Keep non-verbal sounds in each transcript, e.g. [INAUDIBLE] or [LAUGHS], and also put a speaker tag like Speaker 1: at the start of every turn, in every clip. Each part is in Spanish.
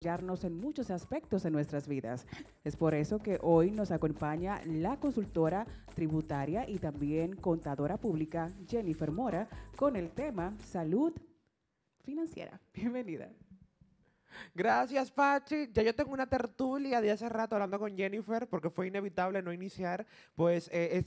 Speaker 1: en muchos aspectos de nuestras vidas. Es por eso que hoy nos acompaña la consultora tributaria y también contadora pública Jennifer Mora con el tema salud financiera. Bienvenida. Gracias, Pachi. Ya yo tengo una tertulia de hace rato hablando con Jennifer porque fue inevitable no iniciar, pues eh,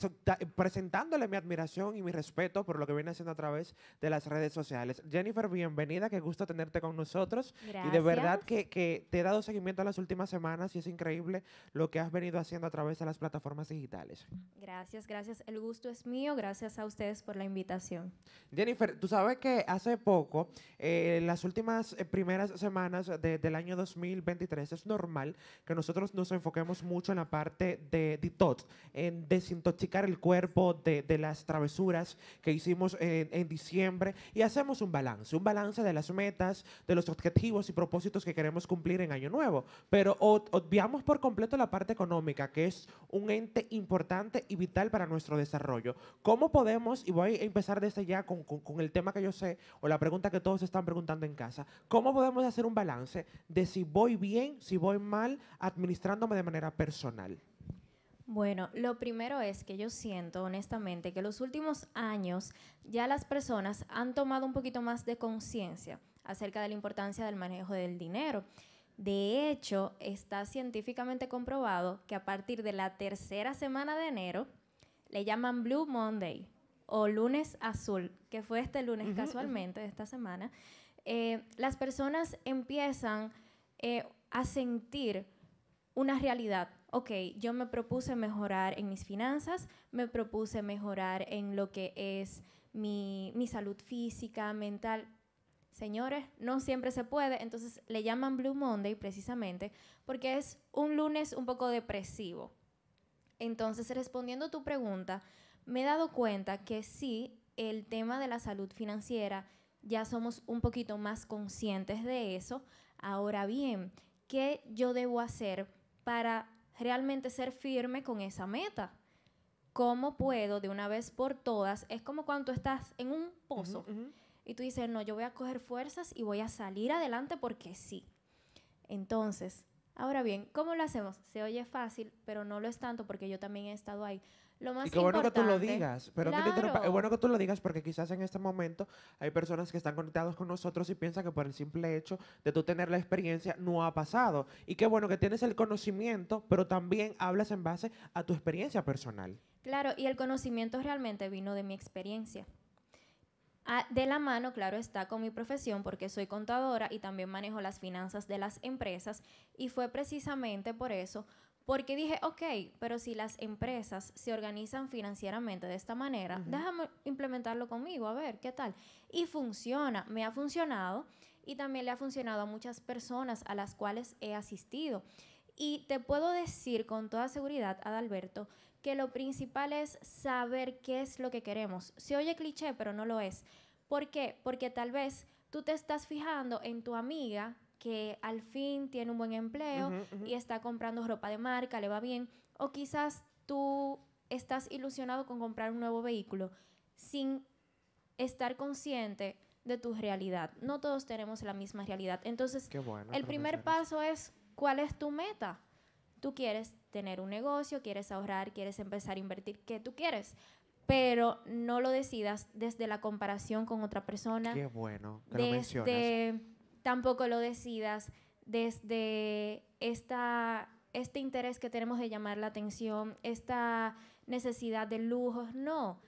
Speaker 1: presentándole mi admiración y mi respeto por lo que viene haciendo a través de las redes sociales. Jennifer, bienvenida, qué gusto tenerte con nosotros. Gracias. Y de verdad que, que te he dado seguimiento en las últimas semanas y es increíble lo que has venido haciendo a través de las plataformas digitales.
Speaker 2: Gracias, gracias. El gusto es mío. Gracias a ustedes por la invitación.
Speaker 1: Jennifer, tú sabes que hace poco, eh, las últimas eh, primeras semanas del año 2023, es normal que nosotros nos enfoquemos mucho en la parte de detox, en desintoxicar el cuerpo de, las travesuras que hicimos en, diciembre y hacemos un balance, un balance de las metas, de los objetivos y propósitos que queremos cumplir en año nuevo. Pero obviamos por completo la parte económica, que es un ente importante y vital para nuestro desarrollo. ¿Cómo podemos, y voy a empezar desde ya con, con el tema que yo sé o la pregunta que todos están preguntando en casa, cómo podemos hacer un balance? de si voy bien, si voy mal, administrándome de manera personal.
Speaker 2: Bueno, lo primero es que yo siento honestamente que los últimos años ya las personas han tomado un poquito más de conciencia acerca de la importancia del manejo del dinero. De hecho, está científicamente comprobado que a partir de la tercera semana de enero le llaman Blue Monday o lunes azul, que fue este lunes casualmente de esta semana, eh, las personas empiezan eh, a sentir una realidad. Ok, yo me propuse mejorar en mis finanzas, me propuse mejorar en lo que es mi, mi salud física, mental. Señores, no siempre se puede, entonces le llaman Blue Monday precisamente porque es un lunes un poco depresivo. Entonces, respondiendo a tu pregunta, me he dado cuenta que sí, el tema de la salud financiera ya somos un poquito más conscientes de eso. Ahora bien, ¿qué yo debo hacer para realmente ser firme con esa meta? ¿Cómo puedo de una vez por todas? Es como cuando estás en un pozo y tú dices, no, yo voy a coger fuerzas y voy a salir adelante porque sí. Entonces, ahora bien, ¿cómo lo hacemos? Se oye fácil, pero no lo es tanto porque yo también he estado ahí. Lo más y qué bueno que tú lo digas, pero es bueno
Speaker 1: que tú lo digas porque quizás en este momento hay personas que están conectadas con nosotros y piensan que por el simple hecho de tú tener la experiencia no ha pasado. Y qué bueno que tienes el conocimiento, pero también hablas en base a tu experiencia personal.
Speaker 2: Claro, y el conocimiento realmente vino de mi experiencia. Ah, de la mano, claro, está con mi profesión porque soy contadora y también manejo las finanzas de las empresas y fue precisamente por eso porque dije, ok, pero si las empresas se organizan financieramente de esta manera, déjame implementarlo conmigo, a ver, ¿qué tal? Y funciona, me ha funcionado y también le ha funcionado a muchas personas a las cuales he asistido. Y te puedo decir con toda seguridad, Adalberto, que lo principal es saber qué es lo que queremos. Se oye cliché, pero no lo es. ¿Por qué? Porque tal vez tú te estás fijando en tu amiga que al fin tiene un buen empleo y está comprando ropa de marca, le va bien. O quizás tú estás ilusionado con comprar un nuevo vehículo sin estar consciente de tu realidad. No todos tenemos la misma realidad. Entonces, el primer paso es cuál es tu meta. Tú quieres tener un negocio, quieres ahorrar, quieres empezar a invertir, ¿qué tú quieres? Pero no lo decidas desde la comparación con otra persona. Qué bueno tampoco lo decidas desde esta, este interés que tenemos de llamar la atención, esta necesidad de lujos, no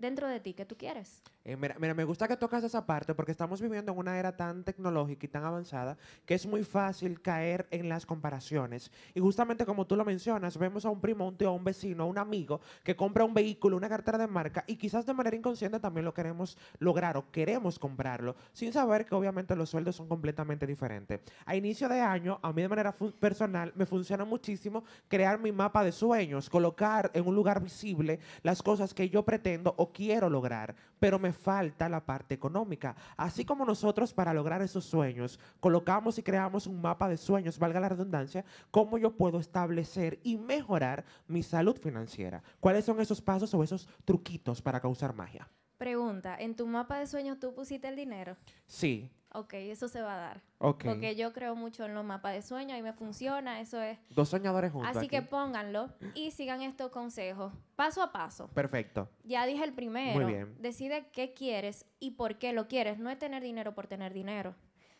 Speaker 2: dentro de ti que tú quieres.
Speaker 1: Eh, mira, mira, me gusta que tocas esa parte porque estamos viviendo en una era tan tecnológica y tan avanzada que es muy fácil caer en las comparaciones. Y justamente como tú lo mencionas, vemos a un primo, un tío, un vecino, un amigo que compra un vehículo, una cartera de marca y quizás de manera inconsciente también lo queremos lograr o queremos comprarlo, sin saber que obviamente los sueldos son completamente diferentes. A inicio de año, a mí de manera personal, me funciona muchísimo crear mi mapa de sueños, colocar en un lugar visible las cosas que yo pretendo o quiero lograr, pero me falta la parte económica. Así como nosotros para lograr esos sueños colocamos y creamos un mapa de sueños, valga la redundancia, cómo yo puedo establecer y mejorar mi salud financiera. ¿Cuáles son esos pasos o esos truquitos para causar magia?
Speaker 2: Pregunta, ¿en tu mapa de sueños tú pusiste el dinero? Sí. Ok, eso se va a dar. Ok. Porque yo creo mucho en los mapas de sueños y me funciona, eso es.
Speaker 1: Dos soñadores juntos. Así que
Speaker 2: pónganlo y sigan estos consejos, paso a paso.
Speaker 1: Perfecto.
Speaker 2: Ya dije el primero. Muy bien. Decide qué quieres y por qué lo quieres. No es tener dinero por tener dinero,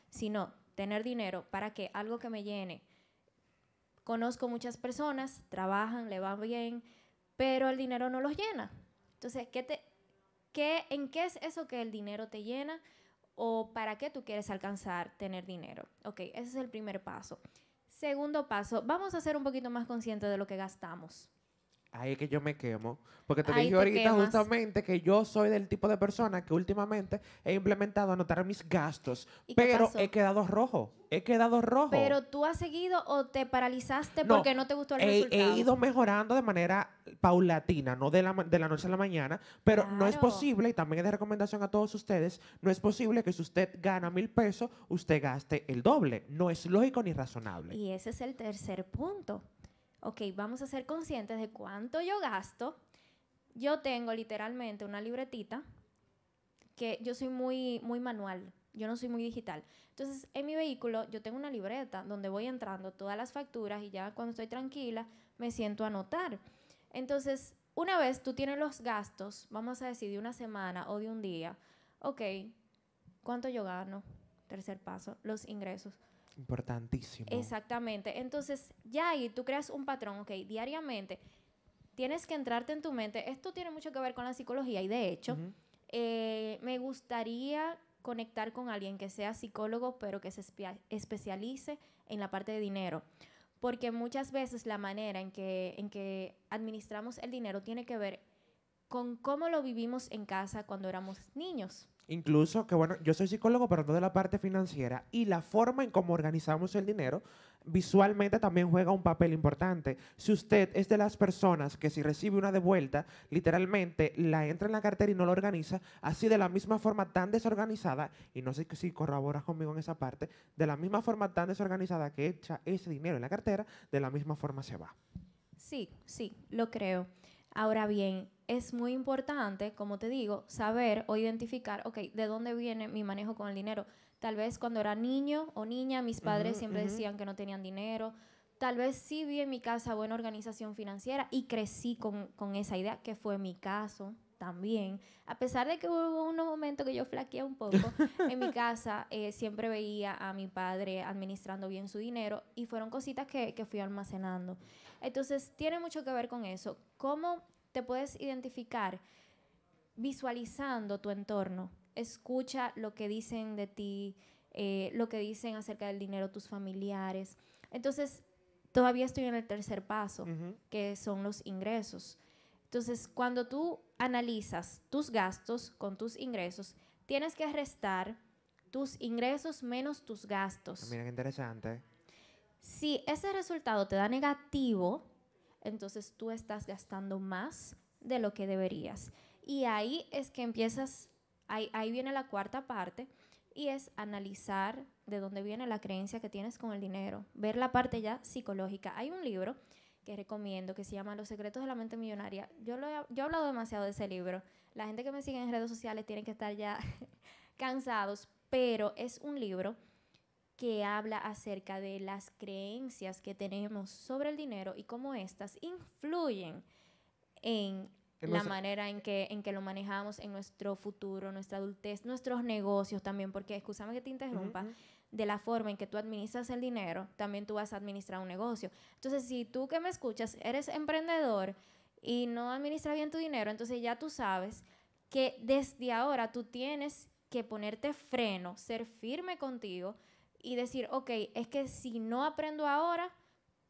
Speaker 2: sino tener dinero para que algo que me llene. Conozco muchas personas, trabajan, le van bien, pero el dinero no los llena. Entonces, ¿qué te, ¿En qué es eso que el dinero te llena? ¿O para qué tú quieres alcanzar tener dinero? Ok, ese es el primer paso. Segundo paso, vamos a ser un poquito más conscientes de lo que gastamos
Speaker 1: ahí es que yo me quemo. Porque te dije ahorita justamente que yo soy del tipo de persona que últimamente he implementado anotar mis gastos, pero he quedado rojo. He quedado rojo. Pero tú
Speaker 2: has seguido o te paralizaste porque no te gustó el resultado. He ido
Speaker 1: mejorando de manera paulatina, no de la, de la noche a la mañana, pero no es posible, y también es de recomendación a todos ustedes, no es posible que si usted gana mil pesos, usted gaste el doble. No es lógico ni razonable. Y
Speaker 2: ese es el tercer punto ok, vamos a ser conscientes de cuánto yo gasto. Yo tengo literalmente una libretita que yo soy muy, muy manual, yo no soy muy digital. Entonces, en mi vehículo yo tengo una libreta donde voy entrando todas las facturas y ya cuando estoy tranquila me siento a anotar. Entonces, una vez tú tienes los gastos, vamos a decir de una semana o de un día, ok, ¿cuánto yo gano? Tercer paso, los ingresos.
Speaker 1: Importantísimo.
Speaker 2: Exactamente. Entonces, ya ahí tú creas un patrón, ok, diariamente tienes que entrarte en tu mente. Esto tiene mucho que ver con la psicología y de hecho, eh, me gustaría conectar con alguien que sea psicólogo, pero que se especialice en la parte de dinero. Porque muchas veces la manera en que, en que administramos el dinero tiene que ver con cómo lo vivimos en casa cuando éramos niños.
Speaker 1: Incluso que, bueno, yo soy psicólogo, pero no de la parte financiera. Y la forma en cómo organizamos el dinero visualmente también juega un papel importante. Si usted es de las personas que si recibe una devuelta, literalmente la entra en la cartera y no la organiza, así de la misma forma tan desorganizada, y no sé si corroboras conmigo en esa parte, de la misma forma tan desorganizada que echa ese dinero en la cartera, de la misma forma se va.
Speaker 2: Sí, sí, lo creo. Ahora bien, es muy importante, como te digo, saber o identificar, ok, ¿de dónde viene mi manejo con el dinero? Tal vez cuando era niño o niña, mis padres siempre decían que no tenían dinero. Tal vez sí vi en mi casa buena organización financiera y crecí con esa idea, que fue mi caso también. A pesar de que hubo unos momentos que yo flaqueé un poco, [LAUGHS] en mi casa eh, siempre veía a mi padre administrando bien su dinero y fueron cositas que, fui almacenando. Entonces, tiene mucho que ver con eso. ¿Cómo te puedes identificar visualizando tu entorno? Escucha lo que dicen de ti, eh, lo que dicen acerca del dinero tus familiares. Entonces, todavía estoy en el tercer paso, que son los ingresos. Entonces, cuando tú analizas tus gastos con tus ingresos, tienes que restar tus ingresos menos tus gastos.
Speaker 1: Mira qué interesante.
Speaker 2: Si ese resultado te da negativo, entonces tú estás gastando más de lo que deberías. Y ahí es que empiezas, ahí, ahí viene la cuarta parte, y es analizar de dónde viene la creencia que tienes con el dinero, ver la parte ya psicológica. Hay un libro que recomiendo, que se llama Los secretos de la mente millonaria. Yo, lo he, hablado demasiado de ese libro. La gente que me sigue en redes sociales tiene que estar ya [LAUGHS] cansados, pero es un libro que habla acerca de las creencias que tenemos sobre el dinero y cómo éstas influyen en la manera en que, en que lo manejamos en nuestro futuro, nuestra adultez, nuestros negocios también, porque escúchame que te interrumpa, de la forma en que tú administras el dinero, también tú vas a administrar un negocio. Entonces, si tú que me escuchas eres emprendedor y no administras bien tu dinero, entonces ya tú sabes que desde ahora tú tienes que ponerte freno, ser firme contigo y decir, ok, es que si no aprendo ahora,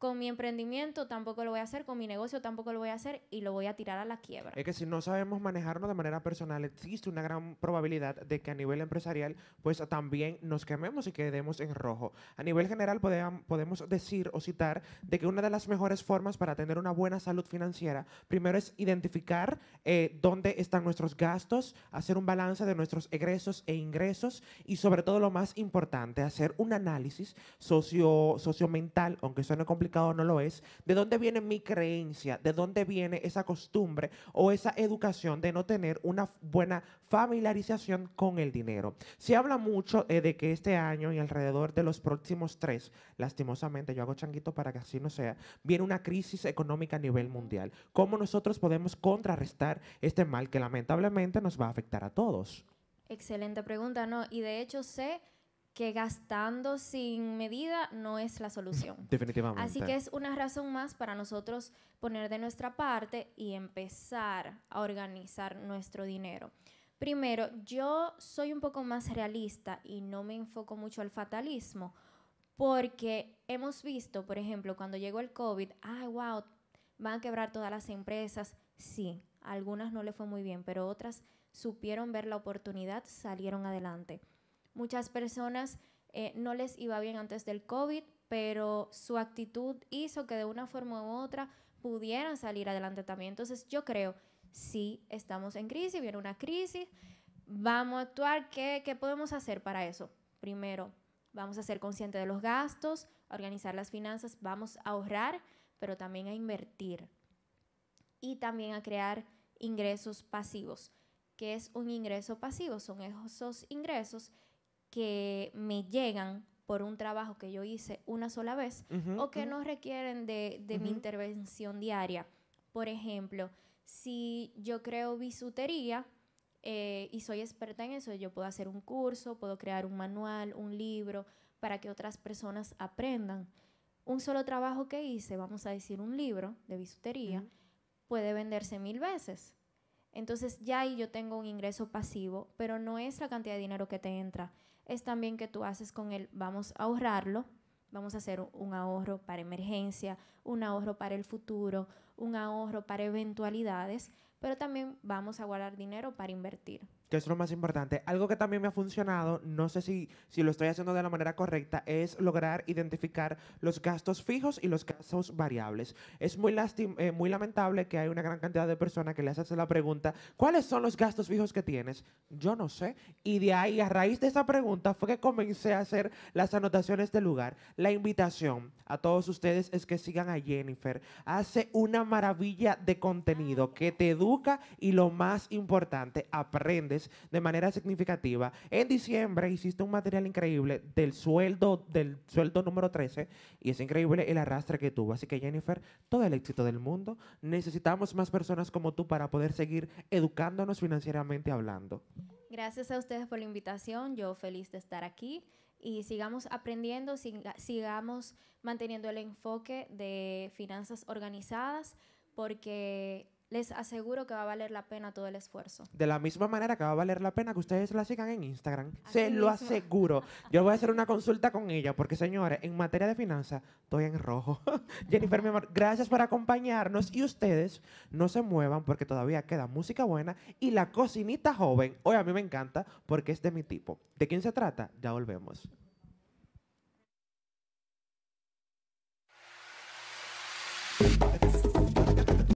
Speaker 2: con mi emprendimiento tampoco lo voy a hacer, con mi negocio tampoco lo voy a hacer y lo voy a tirar a la quiebra.
Speaker 1: Es que si no sabemos manejarnos de manera personal, existe una gran probabilidad de que a nivel empresarial pues también nos quememos y quedemos en rojo. A nivel general podemos decir o citar de que una de las mejores formas para tener una buena salud financiera, primero es identificar eh, dónde están nuestros gastos, hacer un balance de nuestros egresos e ingresos y sobre todo lo más importante, hacer un análisis socio, mental aunque suene complicado, o no lo es, de dónde viene mi creencia, de dónde viene esa costumbre o esa educación de no tener una buena familiarización con el dinero. Se habla mucho eh, de que este año y alrededor de los próximos tres, lastimosamente, yo hago changuito para que así no sea, viene una crisis económica a nivel mundial. ¿Cómo nosotros podemos contrarrestar este mal que lamentablemente nos va a afectar a todos?
Speaker 2: Excelente pregunta, ¿no? Y de hecho sé que gastando sin medida no es la solución. [LAUGHS] Definitivamente. Así que es una razón más para nosotros poner de nuestra parte y empezar a organizar nuestro dinero. Primero, yo soy un poco más realista y no me enfoco mucho al fatalismo, porque hemos visto, por ejemplo, cuando llegó el COVID, ay, wow, van a quebrar todas las empresas. Sí, algunas no le fue muy bien, pero otras supieron ver la oportunidad, salieron adelante. Muchas personas eh, no les iba bien antes del COVID, pero su actitud hizo que de una forma u otra pudieran salir adelante también. Entonces yo creo, si estamos en crisis, viene una crisis, vamos a actuar, ¿qué, qué podemos hacer para eso? Primero, vamos a ser conscientes de los gastos, organizar las finanzas, vamos a ahorrar, pero también a invertir y también a crear ingresos pasivos. ¿Qué es un ingreso pasivo? Son esos ingresos que me llegan por un trabajo que yo hice una sola vez o que no requieren de, mi intervención diaria. Por ejemplo, si yo creo bisutería eh, y soy experta en eso, yo puedo hacer un curso, puedo crear un manual, un libro para que otras personas aprendan. Un solo trabajo que hice, vamos a decir un libro de bisutería, puede venderse mil veces. Entonces ya ahí yo tengo un ingreso pasivo, pero no es la cantidad de dinero que te entra, es también que tú haces con él, vamos a ahorrarlo, vamos a hacer un ahorro para emergencia, un ahorro para el futuro, un ahorro para eventualidades, pero también vamos a guardar dinero para invertir
Speaker 1: que es lo más importante. Algo que también me ha funcionado, no sé si, si lo estoy haciendo de la manera correcta, es lograr identificar los gastos fijos y los gastos variables. Es muy, lastim eh, muy lamentable que hay una gran cantidad de personas que les hacen la pregunta, ¿cuáles son los gastos fijos que tienes? Yo no sé. Y de ahí, a raíz de esa pregunta, fue que comencé a hacer las anotaciones del lugar. La invitación a todos ustedes es que sigan a Jennifer. Hace una maravilla de contenido que te educa y lo más importante, aprendes de manera significativa. En diciembre hiciste un material increíble del sueldo, del sueldo número 13 y es increíble el arrastre que tuvo. Así que Jennifer, todo el éxito del mundo. Necesitamos más personas como tú para poder seguir educándonos financieramente hablando.
Speaker 2: Gracias a ustedes por la invitación. Yo feliz de estar aquí y sigamos aprendiendo, sigamos manteniendo el enfoque de finanzas organizadas porque les aseguro que va a valer la pena todo el esfuerzo.
Speaker 1: De la misma manera que va a valer la pena que ustedes la sigan en Instagram. se lo aseguro. Yo voy a hacer una consulta con ella porque, señores, en materia de finanzas estoy en rojo. [LAUGHS] Jennifer, mi amor, gracias por acompañarnos y ustedes no se muevan porque todavía queda música buena y la cocinita joven. Hoy a mí me encanta porque es de mi tipo. ¿De quién se trata? Ya volvemos.